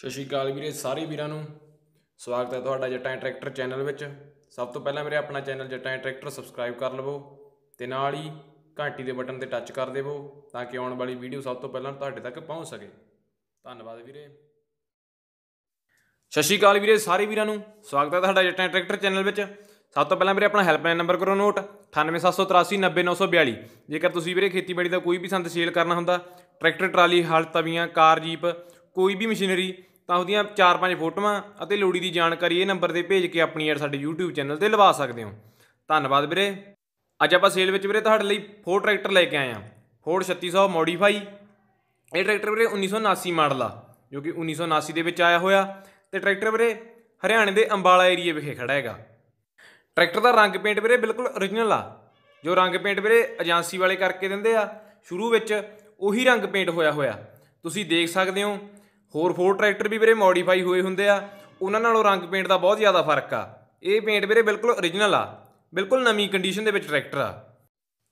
ਸਤਿ ਸ਼੍ਰੀ ਅਕਾਲ ਵੀਰੇ ਸਾਰੇ ਵੀਰਾਂ ਨੂੰ ਸਵਾਗਤ ਹੈ ਤੁਹਾਡਾ ਜੱਟਾਂ ਟਰੈਕਟਰ ਚੈਨਲ ਵਿੱਚ ਸਭ ਤੋਂ ਪਹਿਲਾਂ ਮੇਰੇ ਆਪਣਾ ਚੈਨਲ ਜੱਟਾਂ ਟਰੈਕਟਰ ਸਬਸਕ੍ਰਾਈਬ ਕਰ ਲਵੋ ਤੇ ਨਾਲ ਹੀ ਘੰਟੀ ਦੇ ਬਟਨ ਤੇ ਟੱਚ ਕਰ ਦੇਵੋ ਤਾਂ ਕਿ ਆਉਣ ਵਾਲੀ ਵੀਡੀਓ ਸਭ ਤੋਂ ਪਹਿਲਾਂ ਤੁਹਾਡੇ ਤੱਕ ਪਹੁੰਚ ਸਕੇ ਧੰਨਵਾਦ ਵੀਰੇ ਸਤਿ ਸ਼੍ਰੀ ਅਕਾਲ ਵੀਰੇ ਸਾਰੇ ਵੀਰਾਂ ਨੂੰ ਸਵਾਗਤ ਹੈ ਤੁਹਾਡਾ ਜੱਟਾਂ ਟਰੈਕਟਰ ਚੈਨਲ ਵਿੱਚ ਸਭ ਤੋਂ ਪਹਿਲਾਂ ਵੀਰੇ ਆਪਣਾ ਹੈਲਪਲਾਈਨ ਨੰਬਰ ਕਰੋ ਨੋਟ 9873890942 ਜੇਕਰ ਤੁਸੀਂ ਵੀਰੇ ਖੇਤੀਬਾੜੀ ਦਾ ਕੋਈ ਵੀ ਸੰਦ ਸੇਲ ਕਰਨਾ ਹੁੰਦਾ ਟਰੈਕਟਰ ਟਰਾਲੀ ਹਲ ਤਵੀਆਂ ਕਾਰ ਜੀਪ ਕੋਈ ਵੀ ਮਸ਼ੀਨਰੀ ਤਾਂ ਉਹਦੀਆਂ ਚਾਰ ਪੰਜ ਫੋਟੋਆਂ ਅਤੇ ਲੋੜੀ ਦੀ ਜਾਣਕਾਰੀ ਇਹ ਨੰਬਰ ਤੇ ਭੇਜ ਕੇ ਆਪਣੀ ਐਡ ਸਾਡੇ YouTube ਚੈਨਲ ਤੇ ਲਵਾ ਸਕਦੇ ਹੋ ਧੰਨਵਾਦ ਵੀਰੇ ਅੱਜ ਆਪਾਂ ਸੇਲ ਵਿੱਚ ਵੀਰੇ ਤੁਹਾਡੇ ਲਈ ਫੋਰ ਟਰੈਕਟਰ ਲੈ ਕੇ ਆਏ ਆ ਫੋਰ 3600 ਮੋਡੀਫਾਈ ਇਹ ਟਰੈਕਟਰ ਵੀਰੇ 1979 ਮਾਡਲ ਆ ਜੋ ਕਿ 1979 ਦੇ ਵਿੱਚ ਆਇਆ ਹੋਇਆ ਤੇ ਟਰੈਕਟਰ ਵੀਰੇ ਹਰਿਆਣੇ ਦੇ ਅੰਬਾਲਾ ਏਰੀਆ ਵਿਖੇ ਖੜਾ ਹੈਗਾ ਟਰੈਕਟਰ ਦਾ ਰੰਗ ਪੇਂਟ ਵੀਰੇ ਬਿਲਕੁਲ origignal ਆ ਜੋ ਰੰਗ ਪੇਂਟ ਵੀਰੇ ਏਜੰਸੀ ਵਾਲੇ ਕਰਕੇ ਦਿੰਦੇ ਆ ਸ਼ੁਰੂ ਵਿੱਚ ਉਹੀ ਰੰਗ ਪੇਂਟ ਹੋਇਆ ਹੋਇਆ ਤੁਸੀਂ ਦੇਖ ਸਕਦੇ ਹੋ ਹੋਰ ਫੋਰ ਟਰੈਕਟਰ ਵੀ ਵੀਰੇ ਮੋਡੀਫਾਈ ਹੋਏ ਹੁੰਦੇ ਆ ਉਹਨਾਂ ਨਾਲੋਂ ਰੰਗ ਪੇਂਟ ਦਾ ਬਹੁਤ ਜ਼ਿਆਦਾ ਫਰਕ ਆ ਇਹ ਪੇਂਟ ਵੀਰੇ ਬਿਲਕੁਲ origignal ਆ ਬਿਲਕੁਲ ਨਵੀਂ ਕੰਡੀਸ਼ਨ ਦੇ ਵਿੱਚ ਟਰੈਕਟਰ ਆ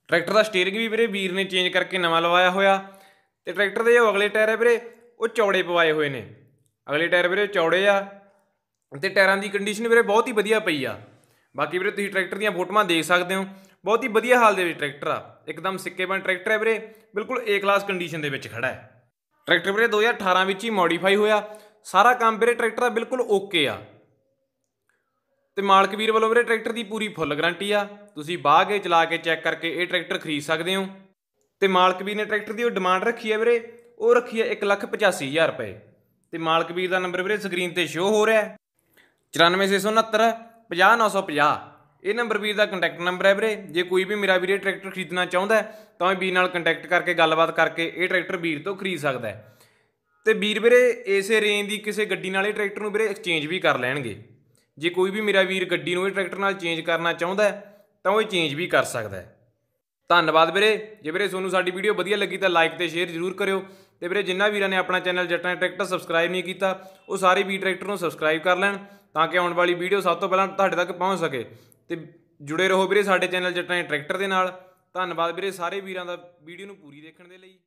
ਟਰੈਕਟਰ ਦਾ ਸਟੀਅਰਿੰਗ ਵੀ ਵੀਰੇ ਵੀਰ ਨੇ ਚੇਂਜ ਕਰਕੇ ਨਵਾਂ ਲਵਾਇਆ ਹੋਇਆ ਤੇ ਟਰੈਕਟਰ ਦੇ ਜੋ ਅਗਲੇ ਟਾਇਰ ਆ ਵੀਰੇ ਉਹ ਚੌੜੇ ਪਵਾਏ ਹੋਏ ਨੇ ਅਗਲੇ ਟਾਇਰ ਵੀਰੇ ਚੌੜੇ ਆ ਤੇ ਟਾਇਰਾਂ ਦੀ ਕੰਡੀਸ਼ਨ ਵੀਰੇ ਬਹੁਤ ਹੀ ਵਧੀਆ ਪਈ ਆ ਬਾਕੀ ਵੀਰੇ ਤੁਸੀਂ ਟਰੈਕਟਰ ਦੀਆਂ ਫੋਟੋਆਂ ਦੇਖ ਸਕਦੇ ਹੋ ਬਹੁਤ ਹੀ ਵਧੀਆ ਹਾਲ ਦੇ ਵਿੱਚ ਟਰੈਕਟਰ ਆ ਇੱਕਦਮ ਸਿੱਕੇ ਬਣ ਟਰੈਕਟਰ ਹੈ ਵੀਰੇ ਬਿਲਕੁਲ A ਕਲਾਸ ਕੰਡੀਸ਼ਨ ਦੇ ਵਿੱਚ ਖੜਾ ਹੈ ਟਰੈਕਟਰ ਵੀਰੇ 2018 ਵਿੱਚ ਹੀ ਮੋਡੀਫਾਈ ਹੋਇਆ ਸਾਰਾ ਕੰਮ ਵੀਰੇ ਟਰੈਕਟਰ ਦਾ ਬਿਲਕੁਲ ਓਕੇ ਆ ਤੇ ਮਾਲਕ ਵੀਰ ਵੱਲੋਂ ਵੀਰੇ ਟਰੈਕਟਰ ਦੀ ਪੂਰੀ ਫੁੱਲ ਗਾਰੰਟੀ ਆ ਤੁਸੀਂ ਬਾਹ ਕੇ ਚਲਾ ਕੇ ਚੈੱਕ ਕਰਕੇ ਇਹ ਟਰੈਕਟਰ ਖਰੀਦ ਸਕਦੇ ਹੋ ਤੇ ਮਾਲਕ ਵੀਰ ਨੇ ਟਰੈਕਟਰ ਦੀ ਉਹ ਡਿਮਾਂਡ ਰੱਖੀ ਆ ਵੀਰੇ ਉਹ ਰੱਖੀ ਆ 185000 ਰੁਪਏ ਤੇ ਮਾਲਕ ਵੀਰ ਦਾ ਨੰਬਰ ਵੀਰੇ ਸਕਰੀਨ ਤੇ ਸ਼ੋ ਹੋ ਰਿਹਾ 94669 50950 ਇਹ ਨੰਬਰ ਵੀਰ ਦਾ ਕੰਟੈਕਟ ਨੰਬਰ ਹੈ ਵੀਰੇ ਜੇ ਕੋਈ ਵੀ ਮੇਰਾ ਵੀਰੇ ਟਰੈਕਟਰ ਖਰੀਦਣਾ ਚਾਹੁੰਦਾ ਤਾਂ ਇਹ ਵੀਰ ਨਾਲ ਕੰਟੈਕਟ ਕਰਕੇ ਗੱਲਬਾਤ ਕਰਕੇ ਇਹ ਟਰੈਕਟਰ ਵੀਰ ਤੋਂ ਖਰੀਦ ਸਕਦਾ ਹੈ ਤੇ ਵੀਰ ਵੀਰੇ ਇਸੇ ਰੇਂਜ ਦੀ ਕਿਸੇ ਗੱਡੀ ਨਾਲ ਇਹ ਟਰੈਕਟਰ ਨੂੰ ਵੀਰੇ ਐਕਸਚੇਂਜ ਵੀ ਕਰ ਲੈਣਗੇ ਜੇ ਕੋਈ ਵੀ ਮੇਰਾ ਵੀਰ ਗੱਡੀ ਨੂੰ ਇਹ ਟਰੈਕਟਰ ਨਾਲ ਚੇਂਜ ਕਰਨਾ ਚਾਹੁੰਦਾ ਤਾਂ ਉਹ ਚੇਂਜ ਵੀ ਕਰ ਸਕਦਾ ਹੈ ਧੰਨਵਾਦ ਵੀਰੇ ਜੇ ਵੀਰੇ ਤੁਹਾਨੂੰ ਸਾਡੀ ਵੀਡੀਓ ਵਧੀਆ ਲੱਗੀ ਤਾਂ ਲਾਈਕ ਤੇ ਸ਼ੇਅਰ ਜ਼ਰੂਰ ਕਰਿਓ ਤੇ ਵੀਰੇ ਜਿੰਨਾ ਵੀਰਾਂ ਨੇ ਆਪਣਾ ਚੈਨਲ ਜੱਟਾਂ ਟਰੈਕਟਰ ਸਬਸਕ੍ਰਾਈਬ ਨਹੀਂ ਕੀਤਾ ਉਹ ਸਾਰੇ ਵੀ ਟਰੈਕਟਰ ਨੂੰ ਸਬਸਕ੍ਰਾਈਬ ਕਰ ਲੈਣ ਤਾਂ ਕਿ ਆਉਣ ਵਾਲੀ ਵੀਡੀਓ ਸਭ ਤੋਂ ਪਹਿਲਾਂ ਤੁਹਾਡੇ ਤੱਕ ਪਹੁੰਚ ਸਕੇ ਤੇ ਜੁੜੇ ਰਹੋ ਵੀਰੇ ਸਾਡੇ ਚੈਨਲ ਜੱਟਾਂ ਦੇ ਟਰੈਕਟਰ ਦੇ ਨਾਲ ਧੰਨਵਾਦ ਵੀਰੇ ਸਾਰੇ ਵੀਰਾਂ ਦਾ ਵੀਡੀਓ ਨੂੰ ਪੂਰੀ ਦੇਖਣ ਦੇ ਲਈ